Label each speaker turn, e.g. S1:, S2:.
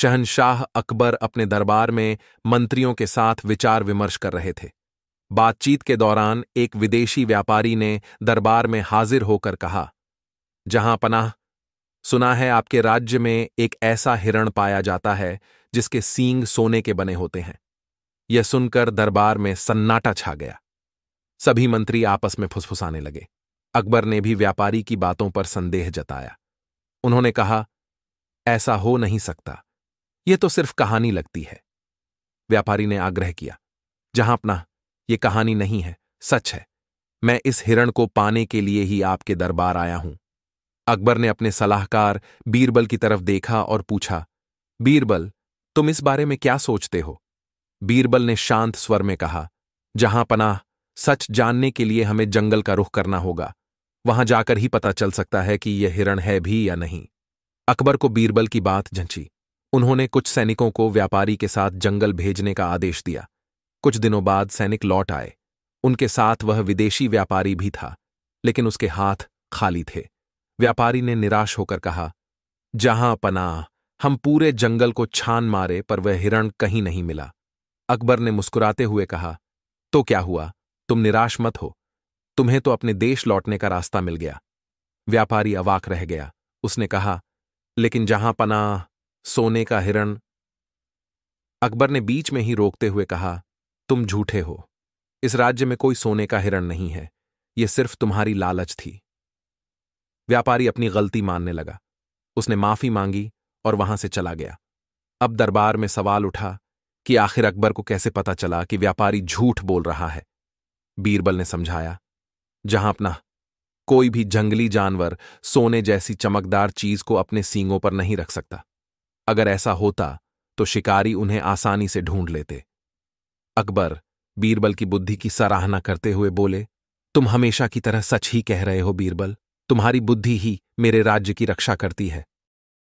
S1: शहनशाह अकबर अपने दरबार में मंत्रियों के साथ विचार विमर्श कर रहे थे बातचीत के दौरान एक विदेशी व्यापारी ने दरबार में हाजिर होकर कहा जहां पनाह सुना है आपके राज्य में एक ऐसा हिरण पाया जाता है जिसके सींग सोने के बने होते हैं यह सुनकर दरबार में सन्नाटा छा गया सभी मंत्री आपस में फुसफुसाने लगे अकबर ने भी व्यापारी की बातों पर संदेह जताया उन्होंने कहा ऐसा हो नहीं सकता यह तो सिर्फ कहानी लगती है व्यापारी ने आग्रह किया जहां अपना ये कहानी नहीं है सच है मैं इस हिरण को पाने के लिए ही आपके दरबार आया हूं अकबर ने अपने सलाहकार बीरबल की तरफ देखा और पूछा बीरबल तुम इस बारे में क्या सोचते हो बीरबल ने शांत स्वर में कहा जहां पनाह सच जानने के लिए हमें जंगल का रुख करना होगा वहां जाकर ही पता चल सकता है कि यह हिरण है भी या नहीं अकबर को बीरबल की बात झंझी उन्होंने कुछ सैनिकों को व्यापारी के साथ जंगल भेजने का आदेश दिया कुछ दिनों बाद सैनिक लौट आए उनके साथ वह विदेशी व्यापारी भी था लेकिन उसके हाथ खाली थे व्यापारी ने निराश होकर कहा जहां पनाह हम पूरे जंगल को छान मारे पर वह हिरण कहीं नहीं मिला अकबर ने मुस्कुराते हुए कहा तो क्या हुआ तुम निराश मत हो तुम्हें तो अपने देश लौटने का रास्ता मिल गया व्यापारी अवाक रह गया उसने कहा लेकिन जहां पनाह सोने का हिरण अकबर ने बीच में ही रोकते हुए कहा तुम झूठे हो इस राज्य में कोई सोने का हिरण नहीं है यह सिर्फ तुम्हारी लालच थी व्यापारी अपनी गलती मानने लगा उसने माफी मांगी और वहां से चला गया अब दरबार में सवाल उठा कि आखिर अकबर को कैसे पता चला कि व्यापारी झूठ बोल रहा है बीरबल ने समझाया जहां अपना कोई भी जंगली जानवर सोने जैसी चमकदार चीज को अपने सींगों पर नहीं रख सकता अगर ऐसा होता तो शिकारी उन्हें आसानी से ढूंढ लेते अकबर बीरबल की बुद्धि की सराहना करते हुए बोले तुम हमेशा की तरह सच ही कह रहे हो बीरबल तुम्हारी बुद्धि ही मेरे राज्य की रक्षा करती है